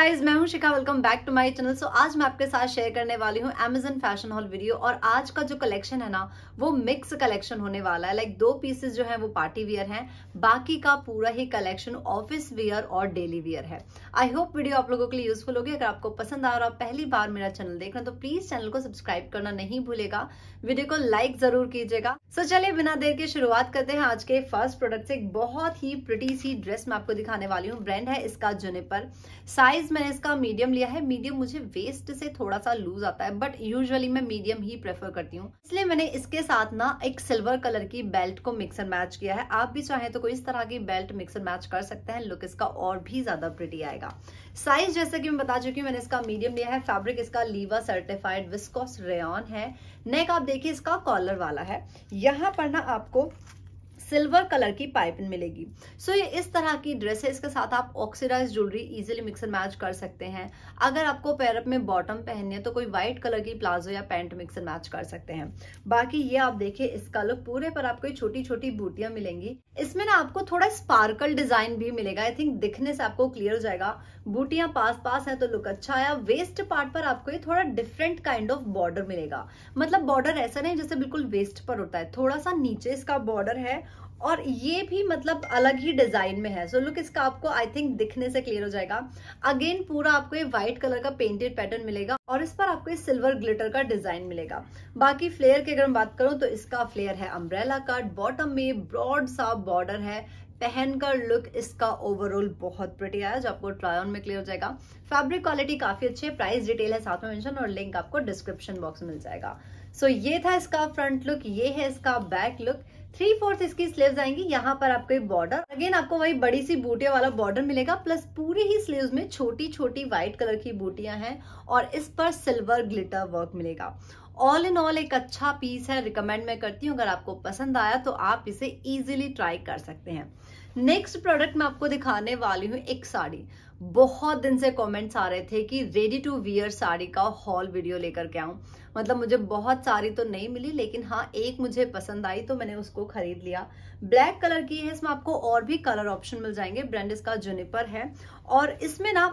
guys मैं हूं Shikha welcome back to my channel so आज मैं आपके साथ शेयर करने वाली हूं अमेजन फैशन हॉल वीडियो और आज का जो कलेक्शन है ना वो मिक्स कलेक्शन होने वाला है लाइक like, दो पीसेस जो है वो पार्टी वियर हैं बाकी का पूरा ही कलेक्शन ऑफिस वियर और डेली वियर है आई होप वीडियो आप लोगों के लिए यूजफुल होगी अगर आपको पसंद आ रहा और पहली बार मेरा चैनल देख रहे तो प्लीज चैनल को सब्सक्राइब करना नहीं भूलेगा वीडियो को लाइक जरूर कीजिएगा सो so, चलिए बिना देर के शुरुआत करते हैं आज के फर्स्ट प्रोडक्ट से एक बहुत ही प्रिटी सी ड्रेस मैं आपको दिखाने वाली हूँ ब्रांड है इसका जुनेपर साइज साइज मैंने इसका मीडियम लिया है मीडियम मुझे वेस्ट से थोड़ा सा लूज आता है बट यूजुअली मैं मीडियम ही प्रेफर करती हूँ इसलिए मैंने इसके साथ ना एक सिल्वर कलर की बेल्ट को मिक्सर मैच किया है आप भी चाहें तो कोई इस तरह की बेल्ट मिक्सर मैच कर सकते हैं लुक इसका और भी ज्यादा प्रिटी आएगा साइज जैसा कि मैं बता चुकी हूँ मैंने इसका मीडियम लिया है फैब्रिक इसका लीवा सर्टिफाइड विस्कॉस रेन है नेक आप देखिए इसका कॉलर वाला है यहाँ पर ना आपको सिल्वर कलर की पाइपिंग मिलेगी सो so, ये इस तरह की ड्रेस है इसके साथ आप oxidize jewellery easily mix and match कर सकते हैं अगर आपको पैरअप में बॉटम पहननी है तो कोई व्हाइट कलर की प्लाजो या पैंट मिक्स एंड मैच कर सकते हैं बाकी ये आप देखिए इसका लुक पूरे पर आपको छोटी छोटी बूटियां मिलेंगी इसमें ना आपको थोड़ा स्पार्कल डिजाइन भी मिलेगा आई थिंक दिखने से आपको क्लियर हो जाएगा बूटियां पास पास तो अच्छा है तो लुक अच्छा आया वेस्ट पार्ट पर आपको ये थोड़ा डिफरेंट काइंड ऑफ बॉर्डर मिलेगा मतलब बॉर्डर ऐसा नहीं जैसे बिल्कुल वेस्ट पर होता है थोड़ा सा नीचे इसका बॉर्डर है और ये भी मतलब अलग ही डिजाइन में है सो so लुक इसका आपको आई थिंक दिखने से क्लियर हो जाएगा अगेन पूरा आपको ये व्हाइट कलर का पेंटेड पैटर्न मिलेगा और इस पर आपको ये सिल्वर ग्लिटर का डिजाइन मिलेगा बाकी फ्लेयर की अगर मैं बात करूं तो इसका फ्लेयर है अम्ब्रेला कट बॉटम में ब्रॉड सा बॉर्डर है पहन कर लुक इसका ओवरऑल बहुत प्रटी आया जो आपको ट्राई ऑन में क्लियर हो जाएगा फैब्रिक क्वालिटी काफी अच्छी है प्राइस डिटेल है साथ में मेंशन और लिंक आपको डिस्क्रिप्शन बॉक्स में मिल जाएगा सो so, ये था इसका फ्रंट लुक ये है इसका बैक लुक थ्री फोर्थ इसकी स्लीव आएंगी यहाँ पर आपको एक बॉर्डर अगेन आपको वही बड़ी सी बूटिया वाला बॉर्डर मिलेगा प्लस पूरी ही स्लीव में छोटी छोटी व्हाइट कलर की बूटियां हैं और इस पर सिल्वर ग्लिटर वर्क मिलेगा ऑल इन ऑल एक अच्छा पीस है रिकमेंड मैं करती हूँ अगर आपको पसंद आया तो आप इसे इजिली ट्राई कर सकते हैं नेक्स्ट प्रोडक्ट मैं आपको दिखाने वाली हूँ एक साड़ी बहुत दिन से कमेंट्स आ रहे थे कि रेडी टू वियर साड़ी का हॉल वीडियो लेकर के आऊँ मतलब मुझे बहुत सारी तो नहीं मिली लेकिन हाँ एक मुझे पसंद आई तो मैंने उसको खरीद लिया ब्लैक कलर की है इसमें आपको और भी कलर ऑप्शन मिल जाएंगे ब्रांड इसका जुनिपर है और इसमें ना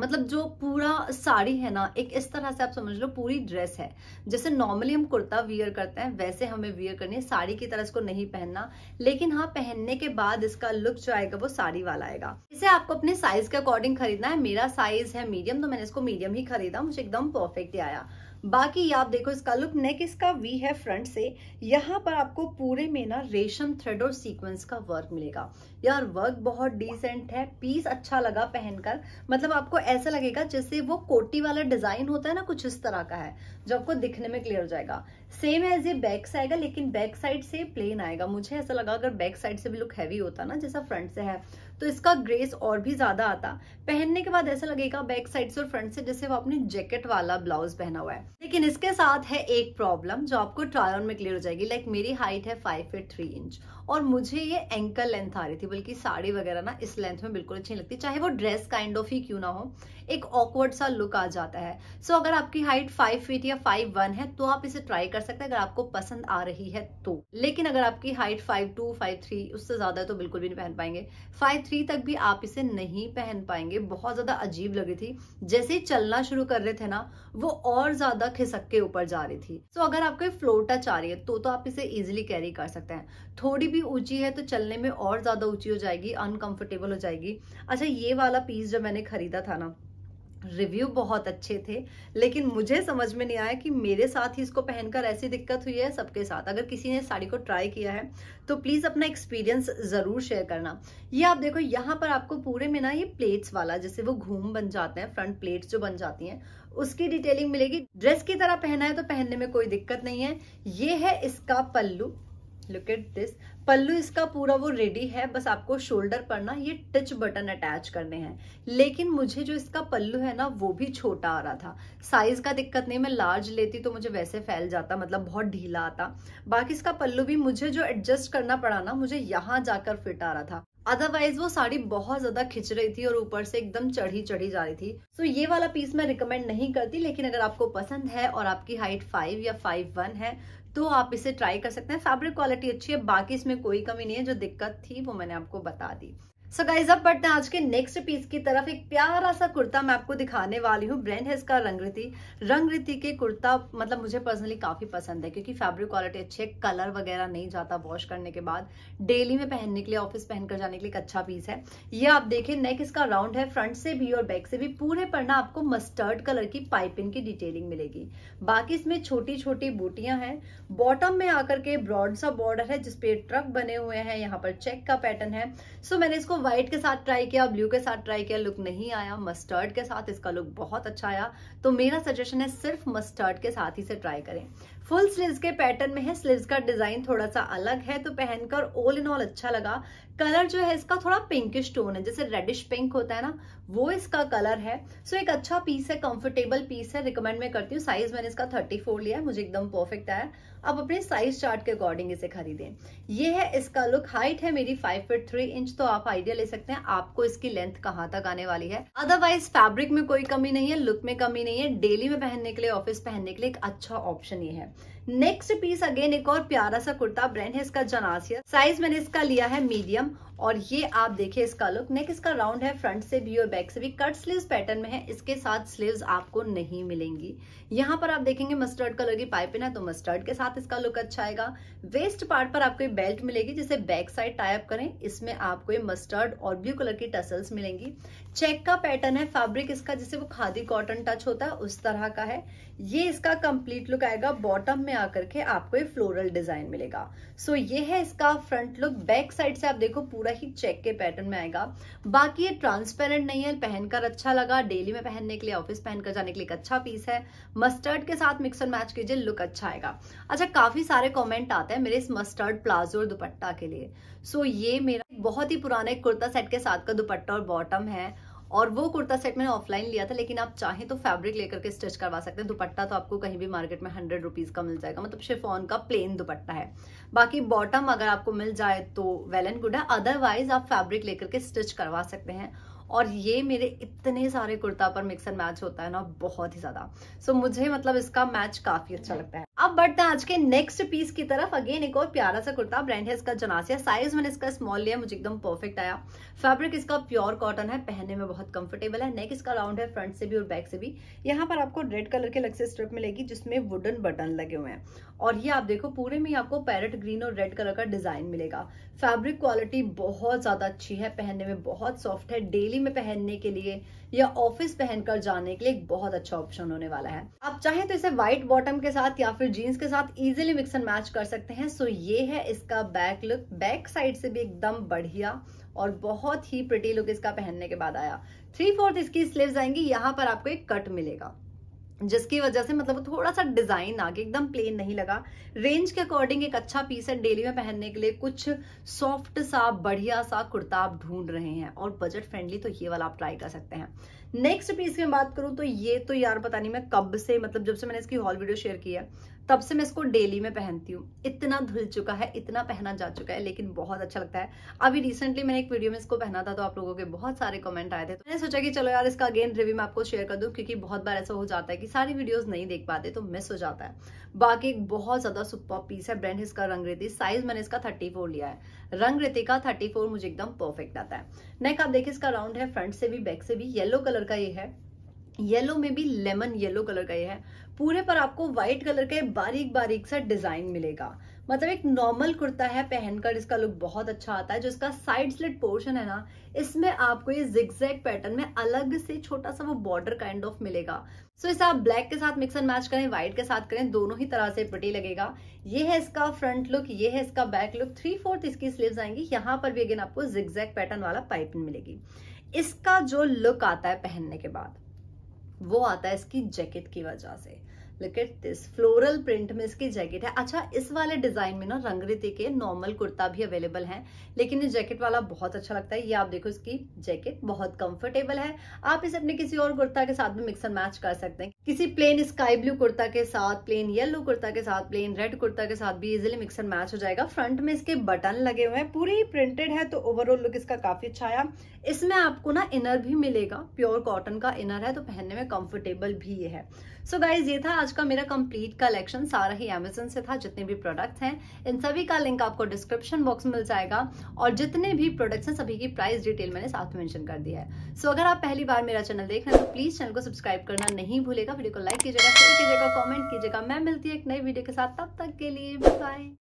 मतलब जो पूरा साड़ी है ना एक इस तरह से आप समझ लो पूरी ड्रेस है जैसे नॉर्मली हम कुर्ता वियर करते हैं वैसे हमें वियर करनी है साड़ी की तरह इसको नहीं पहनना लेकिन हाँ पहनने के बाद इसका लुक जो आएगा वो साड़ी वाला आएगा इसे आपको अपने साइज के अकॉर्डिंग खरीदना है मेरा साइज है मीडियम तो मैंने इसको मीडियम ही खरीदा मुझे एकदम परफेक्ट आया बाकी आप देखो इसका लुक नेक इसका वी है फ्रंट से यहाँ पर आपको पूरे में ना रेशम थ्रेड और सीक्वेंस का वर्क मिलेगा यार वर्क बहुत डिसेंट है पीस अच्छा लगा पहनकर मतलब आपको ऐसा लगेगा जैसे वो कोटी वाला डिजाइन होता है ना कुछ इस तरह का है जो आपको दिखने में क्लियर हो जाएगा सेम एज ये बैक से आएगा लेकिन बैक साइड से प्लेन आएगा मुझे ऐसा लगा अगर बैक साइड से भी लुक हैवी होता ना जैसा फ्रंट से है तो इसका ग्रेस और भी ज्यादा आता पहनने के बाद ऐसा लगेगा बैक साइड से और फ्रंट से जैसे वो अपने जैकेट वाला ब्लाउज पहना हुआ है लेकिन इसके साथ है एक प्रॉब्लम जो आपको ट्रायल में क्लियर हो जाएगी लाइक मेरी हाइट है फाइव फिट थ्री इंच और मुझे ये एंकल लेंथ आ रही थी बल्कि साड़ी वगैरह ना इस लेंथ में बिल्कुल अच्छी लगती चाहे वो ड्रेस काइंड ऑफ ही क्यों ना हो एक ऑकवर्ड सा लुक आ जाता है सो so, अगर आपकी हाइट फाइव फीट या फाइव वन है तो आप इसे ट्राई कर सकते हैं अगर आपको पसंद आ रही है तो लेकिन अगर आपकी height five two five three उससे ज्यादा है तो बिल्कुल भी नहीं पहन पाएंगे फाइव थ्री तक भी आप इसे नहीं पहन पाएंगे बहुत ज्यादा अजीब लग रही थी जैसे ही चलना शुरू कर रहे थे ना वो और ज्यादा खिसक के ऊपर जा रही थी सो तो अगर आपको फ्लोर टच आ रही है तो तो आप इसे इजिली कैरी कर सकते हैं थोड़ी भी ऊंची है तो चलने में और ज्यादा ऊंची हो जाएगी अनकंफर्टेबल हो जाएगी अच्छा ये वाला पीस जो मैंने खरीदा था ना रिव्यू बहुत अच्छे थे लेकिन मुझे समझ में नहीं आया कि मेरे साथ ही इसको पहनकर ऐसी दिक्कत हुई है सबके साथ अगर किसी ने साड़ी को ट्राई किया है तो प्लीज़ अपना एक्सपीरियंस ज़रूर शेयर करना ये आप देखो यहाँ पर आपको पूरे में ना ये प्लेट्स वाला जैसे वो घूम बन जाते हैं फ्रंट प्लेट्स जो बन जाती हैं उसकी डिटेलिंग मिलेगी ड्रेस की तरह पहना है तो पहनने में कोई दिक्कत नहीं है ये है इसका pallu look at this pallu इसका पूरा वो रेडी है बस आपको शोल्डर पर ना ये टच बटन अटैच करने हैं लेकिन मुझे जो इसका पल्लू है ना वो भी छोटा आ रहा था साइज का दिक्कत नहीं मैं लार्ज लेती तो मुझे वैसे फैल जाता मतलब बहुत ढीला आता बाकी इसका पल्लू भी मुझे जो एडजस्ट करना पड़ा ना मुझे यहाँ जाकर फिट आ रहा था अदरवाइज वो साड़ी बहुत ज्यादा खिंच रही थी और ऊपर से एकदम चढ़ी चढ़ी जा रही थी सो so, ये वाला पीस मैं रिकमेंड नहीं करती लेकिन अगर आपको पसंद है और आपकी हाइट फाइव या फाइव वन है तो आप इसे ट्राई कर सकते हैं फैब्रिक क्वालिटी अच्छी है बाकी इसमें कोई कमी नहीं है जो दिक्कत थी वो मैंने आपको बता दी सो गाइज अब बढ़ते हैं आज के नेक्स्ट पीस की तरफ एक प्यारा सा कुर्ता मैं आपको दिखाने वाली हूँ ब्रांड है इसका रंगरीति रंगरीति के कुर्ता मतलब मुझे पर्सनली काफी पसंद है क्योंकि फैब्रिक क्वालिटी अच्छी है कलर वगैरह नहीं जाता वॉश करने के बाद डेली में पहनने के लिए ऑफिस पहनकर जाने के लिए एक अच्छा पीस है ये आप देखें नेक इसका राउंड है फ्रंट से भी और बैक से भी पूरे पर ना आपको मस्टर्ड कलर की पाइपिंग की डिटेलिंग मिलेगी बाकी इसमें छोटी छोटी बूटियां हैं बॉटम में आकर के ब्रॉड सा बॉर्डर है जिसपे ट्रक बने हुए हैं यहाँ पर चेक का पैटर्न है सो मैंने इसको व्हाइट के साथ ट्राई किया ब्लू के साथ ट्राई किया लुक नहीं आया मस्टर्ड के साथ इसका लुक बहुत अच्छा आया तो मेरा सजेशन है सिर्फ मस्टर्ड के साथ ही से ट्राई करें फुल स्लीव्स के पैटर्न में है स्लीव्स का डिजाइन थोड़ा सा अलग है तो पहनकर ऑल इन ऑल अच्छा लगा कलर जो है इसका थोड़ा पिंकिश टोन है जैसे रेडिश पिंक होता है ना वो इसका कलर है सो so, एक अच्छा पीस है कंफर्टेबल पीस है रिकमेंड मैं करती हूँ साइज मैंने इसका 34 लिया है मुझे एकदम परफेक्ट आया आप अपने साइज चार्ट के अकॉर्डिंग इसे खरीदें ये है इसका लुक हाइट है मेरी फाइव फिट थ्री इंच तो आप आइडिया ले सकते हैं आपको इसकी लेंथ कहाँ तक आने वाली है अदरवाइज फैब्रिक में कोई कमी नहीं है लुक में कमी नहीं है डेली में पहनने के लिए ऑफिस पहनने के लिए एक अच्छा ऑप्शन ये है नेक्स्ट पीस अगेन एक और प्यारा सा कुर्ता ब्रांड है इसका जनासिया साइज मैंने इसका लिया है मीडियम और ये आप देखिए इसका लुक नेक इसका राउंड है फ्रंट से भी और बैक से भी कट स्लीव्स पैटर्न में है इसके साथ स्लीव्स आपको नहीं मिलेंगी यहाँ पर आप देखेंगे मस्टर्ड कलर की पाइपिंग है तो मस्टर्ड के साथ इसका लुक अच्छा आएगा वेस्ट पार्ट पर आपको बेल्ट मिलेगी जिसे बैक साइड टाइप करें इसमें आपको ये मस्टर्ड और ब्लू कलर की टसल्स मिलेंगी चेक का पैटर्न है फैब्रिक इसका जिसे वो खादी कॉटन टच होता है उस तरह का है ये इसका कंप्लीट लुक आएगा बॉटम में आकर के आपको ये फ्लोरल डिजाइन मिलेगा सो ये है इसका फ्रंट लुक बैक साइड से आप देखो पूरा पूरा ही चेक के पैटर्न में आएगा बाकी ये ट्रांसपेरेंट नहीं है पहनकर अच्छा लगा डेली में पहनने के लिए ऑफिस पहनकर जाने के लिए एक अच्छा पीस है मस्टर्ड के साथ मिक्सर मैच कीजिए लुक अच्छा आएगा अच्छा काफी सारे कॉमेंट आते हैं मेरे इस मस्टर्ड प्लाजो और दुपट्टा के लिए सो ये मेरा बहुत ही पुराने कुर्ता सेट के साथ का दुपट्टा और बॉटम है और वो कुर्ता सेट मैंने ऑफलाइन लिया था लेकिन आप चाहें तो फैब्रिक लेकर के स्टिच करवा सकते हैं दुपट्टा तो आपको कहीं भी मार्केट में हंड्रेड रुपीज का मिल जाएगा मतलब शिफॉन का प्लेन दुपट्टा है बाकी बॉटम अगर आपको मिल जाए तो वेल एंड गुड है अदरवाइज आप फैब्रिक लेकर के स्टिच करवा सकते हैं और ये मेरे इतने सारे कुर्ता पर मिक्स एंड मैच होता है ना बहुत ही ज्यादा सो so, मुझे मतलब इसका मैच काफी अच्छा लगता है अब बढ़ते हैं आज के नेक्स्ट पीस की तरफ अगेन एक और प्यारा सा कुर्ता ब्रांड है इसका जनासिया साइज मैंने इसका स्मॉल लिया मुझे एकदम परफेक्ट आया फैब्रिक इसका प्योर कॉटन है पहनने में बहुत कंफर्टेबल है नेक इसका राउंड है फ्रंट से भी और बैक से भी यहाँ पर आपको रेड कलर के से स्ट्रिप मिलेगी जिसमें वुडन बटन लगे हुए हैं और ये आप देखो पूरे में आपको पैरट ग्रीन और रेड कलर का डिजाइन मिलेगा फैब्रिक क्वालिटी बहुत ज्यादा अच्छी है पहनने में बहुत सॉफ्ट है डेली डेली में पहनने के लिए या ऑफिस पहनकर जाने के लिए एक बहुत अच्छा ऑप्शन होने वाला है आप चाहे तो इसे व्हाइट बॉटम के साथ या फिर जीन्स के साथ इजिली मिक्स एंड मैच कर सकते हैं सो ये है इसका बैक लुक बैक साइड से भी एकदम बढ़िया और बहुत ही प्रिटी लुक इसका पहनने के बाद आया थ्री फोर्थ इसकी स्लीव आएंगी यहाँ पर आपको एक कट मिलेगा जिसकी वजह से मतलब थोड़ा सा डिजाइन आगे एकदम प्लेन नहीं लगा रेंज के अकॉर्डिंग एक अच्छा पीस है डेली में पहनने के लिए कुछ सॉफ्ट सा बढ़िया सा कुर्ता आप ढूंढ रहे हैं और बजट फ्रेंडली तो ये वाला आप ट्राई कर सकते हैं नेक्स्ट पीस की बात करूं तो ये तो यार पता नहीं मैं कब से मतलब जब से मैंने इसकी हॉल वीडियो शेयर की है तब से मैं इसको डेली में पहनती हूँ इतना धुल चुका है इतना पहना जा चुका है लेकिन बहुत अच्छा लगता है अभी रिसेंटली मैंने एक वीडियो में इसको पहना था तो आप लोगों के बहुत सारे कमेंट आए थे तो मैंने सोचा कि चलो यार इसका अगेन रिव्यू मैं आपको शेयर कर दूँ क्योंकि बहुत बार ऐसा हो जाता है कि सारी वीडियोज नहीं देख पाते तो मिस हो जाता है बाकी एक बहुत ज्यादा सुपर पीस है ब्रांड इसका रंग रेती साइज मैंने इसका थर्टी लिया है रंग रेती का थर्टी मुझे एकदम परफेक्ट आता है नेक आप देखिए इसका राउंड है फ्रंट से भी बैक से भी येलो कलर का ये है येलो में भी लेमन येलो कलर का ये है पूरे पर आपको व्हाइट कलर का बारीक बारीक सा डिजाइन मिलेगा मतलब एक नॉर्मल कुर्ता है पहनकर इसका लुक बहुत अच्छा आता है जो इसका साइड स्लिट पोर्शन है ना इसमें आपको ये जिगजैग पैटर्न में अलग से छोटा सा वो बॉर्डर काइंड ऑफ मिलेगा सो so, इसे आप ब्लैक के साथ मिक्स एंड मैच करें व्हाइट के साथ करें दोनों ही तरह से पटी लगेगा ये है इसका फ्रंट लुक ये है इसका बैक लुक थ्री फोर्थ इसकी स्लीव आएंगी यहाँ पर भी अगेन आपको जिगजैग पैटर्न वाला पाइपिंग मिलेगी इसका जो लुक आता है पहनने के बाद वो आता है इसकी जैकेट की वजह से look at this floral print में इसकी जैकेट है अच्छा इस वाले डिजाइन में ना रंगरीति के नॉर्मल कुर्ता भी अवेलेबल हैं लेकिन ये जैकेट वाला बहुत अच्छा लगता है ये आप देखो इसकी जैकेट बहुत कंफर्टेबल है आप इसे अपने किसी और कुर्ता के साथ भी मिक्स एंड मैच कर सकते हैं किसी प्लेन स्काई ब्लू कुर्ता के साथ प्लेन येलो कुर्ता के साथ प्लेन रेड कुर्ता के साथ भी इजिली मिक्स एंड मैच हो जाएगा फ्रंट में इसके बटन लगे हुए हैं पूरी प्रिंटेड है तो ओवरऑल लुक इसका काफी अच्छा आया इसमें आपको ना इनर भी मिलेगा प्योर कॉटन का इनर है तो पहनने में कंफर्टेबल भी ये है सो so गाइज ये था आज का मेरा कंप्लीट कलेक्शन सारा ही अमेजोन से था जितने भी प्रोडक्ट्स हैं इन सभी का लिंक आपको डिस्क्रिप्शन बॉक्स मिल जाएगा और जितने भी प्रोडक्ट्स हैं सभी की प्राइस डिटेल मैंने साथ में मेंशन कर दिया है सो so अगर आप पहली बार मेरा चैनल देख रहे हैं तो प्लीज चैनल को सब्सक्राइब करना नहीं भूलेगा वीडियो को लाइक कीजिएगा शेयर कीजिएगा कॉमेंट कीजिएगा मैं मिलती है एक नई वीडियो के साथ तब तक के लिए बाय